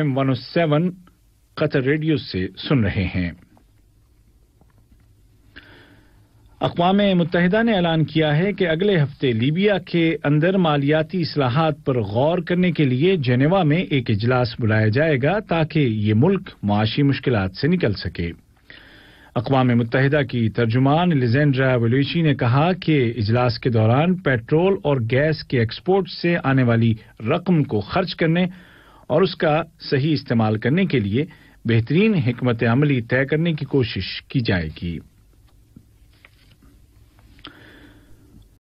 M one seven Qatar radio से सुन रहे हैं अकवा मुतहदा ने ऐलान किया है कि अगले हफ्ते लीबिया के अंदर मालियाती असलाहत पर गौर करने के लिए जेनेवा में एक इजलास बुलाया जाएगा ताकि ये मुल्क माशी मुश्किल से निकल सके अकवा मुतहदा की तर्जुमान लिजेंड्रा वलूची ने कहा कि इजलास के दौरान पेट्रोल और गैस के एक्सपोर्ट से आने वाली रकम को खर्च करने और उसका सही इस्तेमाल करने के लिए बेहतरीन हमत अमली तय करने की कोशिश की जाएगी